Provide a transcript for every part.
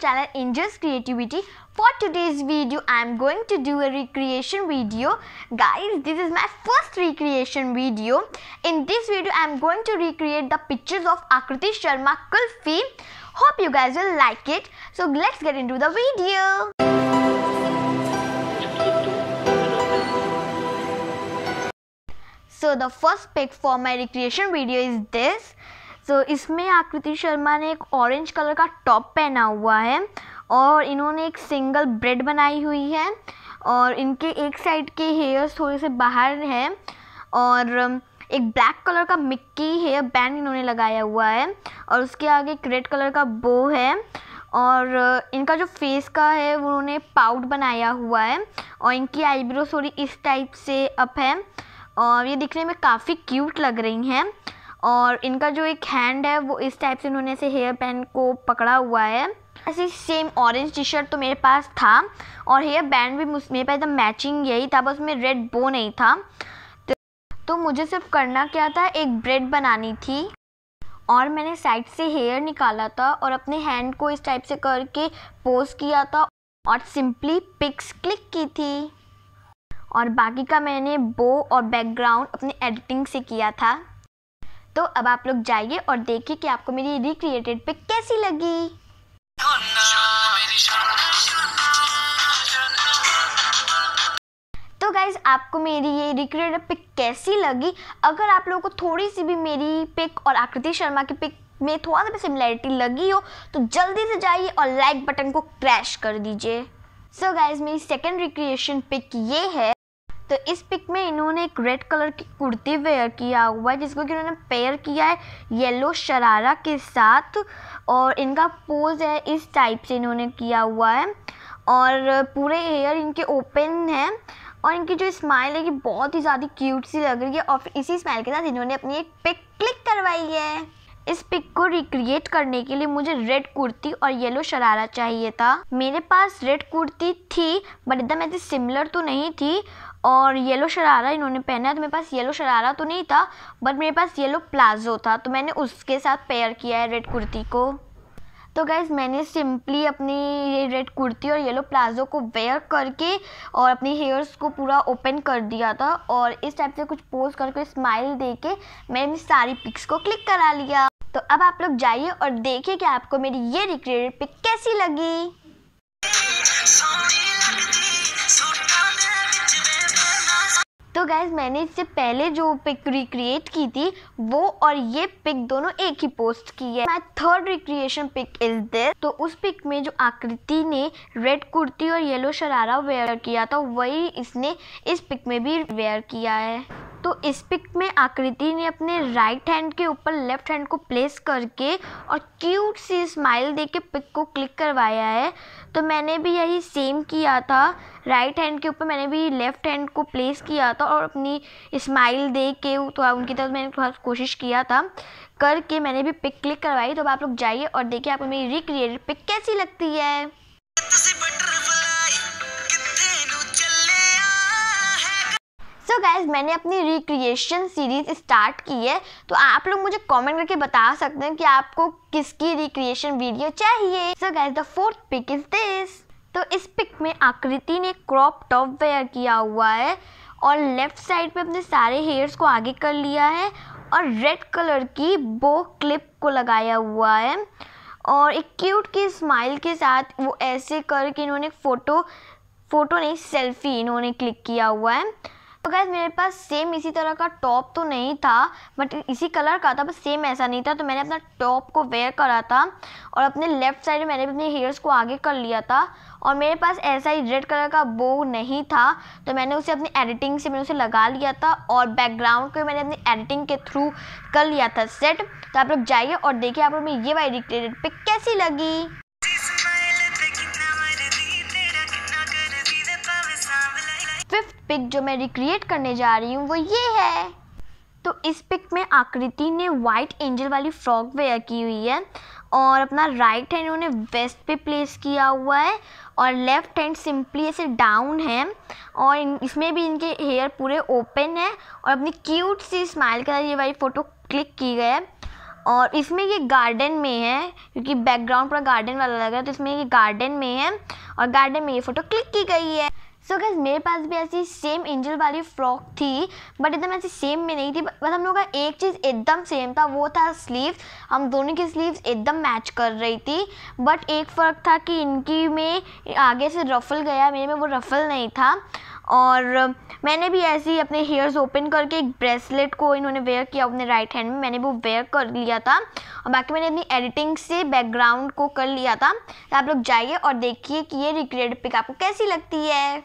channel Injust Creativity. For today's video, I am going to do a recreation video. Guys, this is my first recreation video. In this video, I am going to recreate the pictures of Akriti Sharma Kulfi. Hope you guys will like it. So let's get into the video. So the first pic for my recreation video is this. सो तो so, इसमें आकृति शर्मा ने एक orange colour का top पहना हुआ है और इन्होंने एक सिंगल ब्रेड बनाई हुई है और इनके एक साइड के हेयर्स थोड़े से बाहर हैं और एक ब्लैक कलर का मिक्की हेयर बैंड इन्होंने लगाया हुआ है और उसके आगे एक रेड कलर का बो है और इनका जो फेस का है वो उन्होंने पाउड बनाया हुआ है और इनकी आईब्रो थोड़ी इस टाइप से अप है और ये दिखने में काफ़ी क्यूट लग रही हैं और इनका जो एक हैंड है वो इस टाइप से इन्होंने ऐसे हेयर पैन को पकड़ा हुआ है ऐसे सेम ऑरेंज टी शर्ट तो मेरे पास था और हेयर बैंड भी मेरे पास एकदम मैचिंग यही था बस उसमें रेड बो नहीं था तो, तो मुझे सिर्फ करना क्या था एक ब्रेड बनानी थी और मैंने साइड से हेयर निकाला था और अपने हैंड को इस टाइप से करके पोज किया था और सिंपली पिक्स क्लिक की थी और बाकी का मैंने बो और बैकग्राउंड अपने एडिटिंग से किया था तो अब आप लोग जाइए और देखिए कि आपको मेरी रिक्रिएटेड पिक कैसी लगी तो गाइज आपको मेरी ये रिक्रिएटेड पिक कैसी लगी अगर आप लोगों को थोड़ी सी भी मेरी पिक और आकृति शर्मा की पिक में थोड़ा सा भी सिमिलैरिटी लगी हो तो जल्दी से जाइए और लाइक बटन को क्रैश कर दीजिए सो गाइज मेरी सेकेंड रिक्रिएशन पिक ये है तो इस पिक में इन्होंने एक रेड कलर की कुर्ती वेयर किया हुआ है जिसको कि इन्होंने पेयर किया है येलो शरारा के साथ और इनका पोज है इस टाइप से इन्होंने किया हुआ है और पूरे हेयर इनके ओपन हैं और इनकी जो स्माइल है कि बहुत ही ज़्यादा क्यूट सी लग रही है और इसी स्माइल के साथ इन्होंने अपनी एक पिक क्लिक करवाई है इस पिक को रिक्रिएट करने के लिए मुझे रेड कुर्ती और येलो शरारा चाहिए था मेरे पास रेड कुर्ती थी बट एकदम ऐसी सिमिलर तो नहीं थी और येलो शरारा इन्होंने पहना है तो मेरे पास येलो शरारा तो नहीं था बट मेरे पास येलो प्लाजो था तो मैंने उसके साथ पेयर किया है रेड कुर्ती को तो गैज़ मैंने सिंपली अपनी ये रेड कुर्ती और येलो प्लाजो को वेयर करके और अपने हेयर्स को पूरा ओपन कर दिया था और इस टाइप से कुछ पोज करके स्माइल दे के मैंने सारी पिक्स को क्लिक करा लिया तो अब आप लोग जाइए और देखिए कि आपको मेरी ये रिक्रिएटेड पिक कैसी लगी तो गैस मैंने इससे पहले जो पिक रिक्रिएट की थी वो और ये पिक दोनों एक ही पोस्ट की है my third recreation pic is this तो उस पिक में जो आकृति ने रेड कुर्ती और येलो शरारा वेयर किया था वही इसने इस पिक में भी वेयर किया है तो इस पिक में आकृति ने अपने राइट हैंड के ऊपर लेफ्ट हैंड को प्लेस करके और क्यूट सी स्माइल दे के पिक को क्लिक करवाया है तो मैंने भी यही सेम किया था राइट हैंड के ऊपर मैंने भी लेफ्ट हैंड को प्लेस किया था और अपनी स्माइल दे के थोड़ा तो उनकी तरफ मैंने थोड़ा कोशिश किया था करके मैंने भी पिक क्लिक करवाई तो आप लोग जाइए और देखिए आपको मेरी रिक्रिएटेड पिक कैसी लगती है सो so गाइज मैंने अपनी रिक्रिएशन सीरीज स्टार्ट की है तो आप लोग मुझे कमेंट करके बता सकते हैं कि आपको किसकी रिक्रिएशन वीडियो चाहिए so guys the fourth pic is this तो इस पिक में आकृति ने क्रॉप टॉप वेयर किया हुआ है और लेफ्ट साइड पे अपने सारे हेयर्स को आगे कर लिया है और रेड कलर की बो क्लिप को लगाया हुआ है और एक क्यूट की स्माइल के साथ वो ऐसे करके इन्होंने फ़ोटो फ़ोटो नहीं सेल्फी इन्होंने क्लिक किया हुआ है तो गैस मेरे पास सेम इसी तरह का टॉप तो नहीं था बट इसी कलर का था बस सेम ऐसा नहीं था तो मैंने अपना टॉप को वेयर करा था और अपने लेफ़्ट साइड मैंने अपने हेयर्स को आगे कर लिया था और मेरे पास ऐसा ही रेड कलर का बो नहीं था तो मैंने उसे अपनी एडिटिंग से मैंने उसे लगा लिया था और बैकग्राउंड को मैंने अपनी एडिटिंग के थ्रू कर लिया था सेट तो आप लोग जाइए और देखिए आप लोग ये वाई डिक्टेटेड पिक कैसी लगी फिफ्थ पिक जो मैं रिक्रिएट करने जा रही हूँ वो ये है तो इस पिक में आकृति ने वाइट एंजल वाली फ्रॉक वेयर की हुई है और अपना राइट हैंड उन्होंने वेस्ट पे प्लेस किया हुआ है और लेफ्ट हैंड सिंपली ऐसे डाउन है और इसमें भी इनके हेयर पूरे ओपन है और अपनी क्यूट सी स्माइल कर ये वाली फ़ोटो क्लिक की गई है और इसमें ये गार्डन में है क्योंकि बैकग्राउंड पूरा गार्डन वाला लग रहा है तो इसमें ये गार्डन में है और गार्डन में ये फ़ोटो क्लिक की गई है सो so गैस मेरे पास भी ऐसी सेम एंजल वाली फ्रॉक थी बट एकदम ऐसी सेम में नहीं थी बस हम लोग का एक चीज़ एकदम सेम था वो था स्लीव हम दोनों की स्लीव्स एकदम मैच कर रही थी बट एक फ़र्क था कि इनकी में आगे से रफल गया मेरे में वो रफल नहीं था और मैंने भी ऐसे ही अपने हेयर्स ओपन करके एक ब्रेसलेट को इन्होंने वेयर किया अपने राइट हैंड में मैंने वो वेयर कर लिया था और बाकी मैंने अपनी एडिटिंग से बैकग्राउंड को कर लिया था तो आप लोग जाइए और देखिए कि ये रिक्रिएटेड पिक आपको कैसी लगती है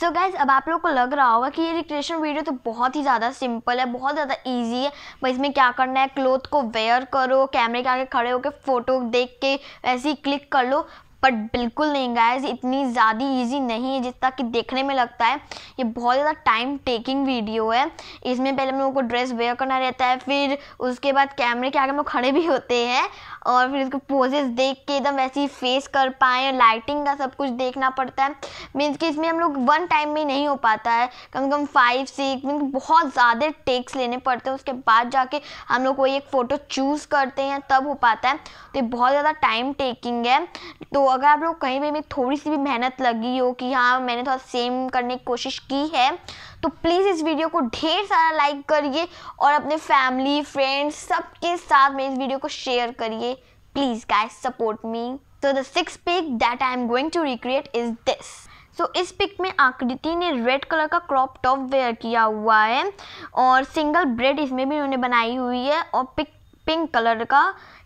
सो so गाइज अब आप लोग को लग रहा होगा कि ये रिक्रिएशन वीडियो तो बहुत ही ज़्यादा सिंपल है बहुत ज़्यादा ईजी है भाई इसमें क्या करना है क्लोथ को वेयर करो कैमरे के आगे खड़े होकर फ़ोटो देख के ऐसे ही क्लिक कर लो बट बिल्कुल नहीं गाइज इतनी ज़्यादा ईजी नहीं है जितना कि देखने में लगता है ये बहुत ज़्यादा टाइम टेकिंग वीडियो है इसमें पहले हम लोगों को ड्रेस वेयर करना रहता है फिर उसके बाद कैमरे के आगे हम लोग खड़े भी होते हैं और फिर इसको पोजेज देख के एकदम ऐसी फेस कर पाए लाइटिंग का सब कुछ देखना पड़ता है मीन्स कि इसमें हम लोग वन टाइम में नहीं हो पाता है कम से कम फाइव सिक्स मीन बहुत ज़्यादा टेक्स लेने पड़ते हैं उसके बाद जाके हम लोग कोई एक फ़ोटो चूज़ करते हैं तब हो पाता है तो ये बहुत ज़्यादा टाइम टेकिंग है तो अगर आप लोग कहीं पर भी थोड़ी सी भी मेहनत लगी हो कि हाँ मैंने थोड़ा तो सेम करने की कोशिश की है तो प्लीज़ इस वीडियो को ढेर सारा लाइक करिए और अपने फैमिली फ्रेंड्स सबके साथ मेरे इस वीडियो को शेयर करिए प्लीज़ गाइस सपोर्ट मी तो the six pic that I am going to recreate is this so इस पिक में आकृति ने रेड कलर का क्रॉप टॉप वेयर किया हुआ है और सिंगल ब्रेड इसमें भी उन्होंने बनाई हुई है और पिक पिंक कलर का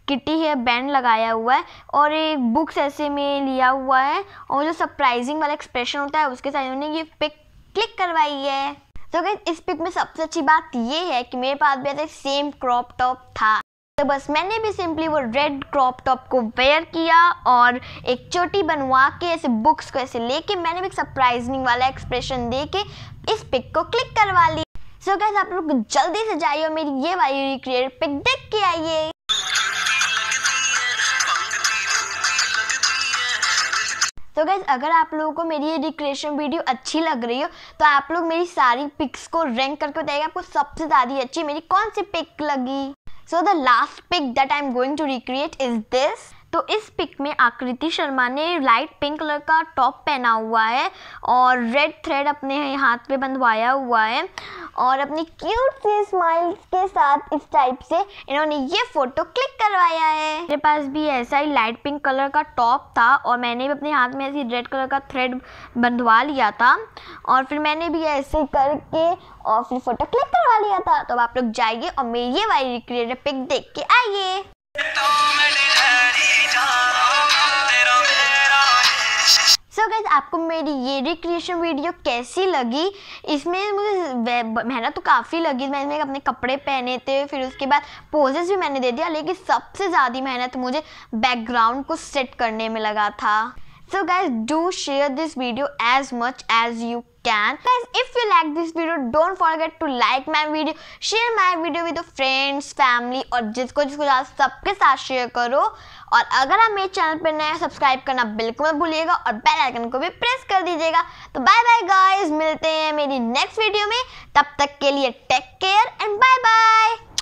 किटी है बैंड लगाया हुआ है और एक बुक्स ऐसे में लिया हुआ है और जो सरप्राइजिंग वाला एक्सप्रेशन होता है उसके साथ उन्होंने ये पिक क्लिक करवाई है तो गई इस पिक में सबसे अच्छी बात ये है कि मेरे पास भी ऐसा सेम क्रॉप टॉप था तो बस मैंने भी सिंपली वो रेड क्रॉप टॉप को वेयर किया और एक चोटी बनवा के ऐसे बुक्स को ऐसे लेके मैंने भी एक सरप्राइजिंग वाला एक्सप्रेशन दे के इस पिक को क्लिक करवा ली सो so गैस आप लोग जल्दी से जाइए मेरी ये वाली रिक्रिएट पिक देख के आइए तो गैस अगर आप लोगों को मेरी ये रिक्रिएशन वीडियो अच्छी लग रही हो तो आप लोग मेरी सारी पिक्स को रैंक करके बताएगा आपको सबसे ज़्यादा अच्छी मेरी कौन सी पिक लगी so the last pic that I am going to recreate is this तो इस पिक में आकृति शर्मा ने लाइट पिंक कलर का टॉप पहना हुआ है और रेड थ्रेड अपने हाथ पे बंधवाया हुआ है और अपनी क्यूट सी स्माइल के साथ इस टाइप से इन्होंने ये फ़ोटो क्लिक करवाया है मेरे पास भी ऐसा ही लाइट पिंक कलर का टॉप था और मैंने भी अपने हाथ में ऐसी रेड कलर का थ्रेड बंधवा लिया था और फिर मैंने भी ऐसे करके और फिर फ़ोटो क्लिक करवा लिया था तो आप लोग जाइए और मेरी ये वाली पिक देख के आइए आपको मेरी ये रिक्रिएशन वीडियो कैसी लगी इसमें मुझे मेहनत तो काफ़ी लगी मैंने अपने कपड़े पहने थे फिर उसके बाद पोजेस भी मैंने दे दिया लेकिन सबसे ज़्यादा मेहनत मुझे बैकग्राउंड को सेट करने में लगा था so guys do share this video as much as you can guys if you like this video don't forget to like my video share my video with friends family और जिसको जिसको आप सबके साथ शेयर करो और अगर आप मेरे चैनल पर नए सब्सक्राइब करना बिल्कुल मत भूलिएगा और बेल आइकन को भी प्रेस कर दीजिएगा तो बाय बाय गाइस मिलते हैं मेरी नेक्स्ट वीडियो में तब तक के लिए take care and bye bye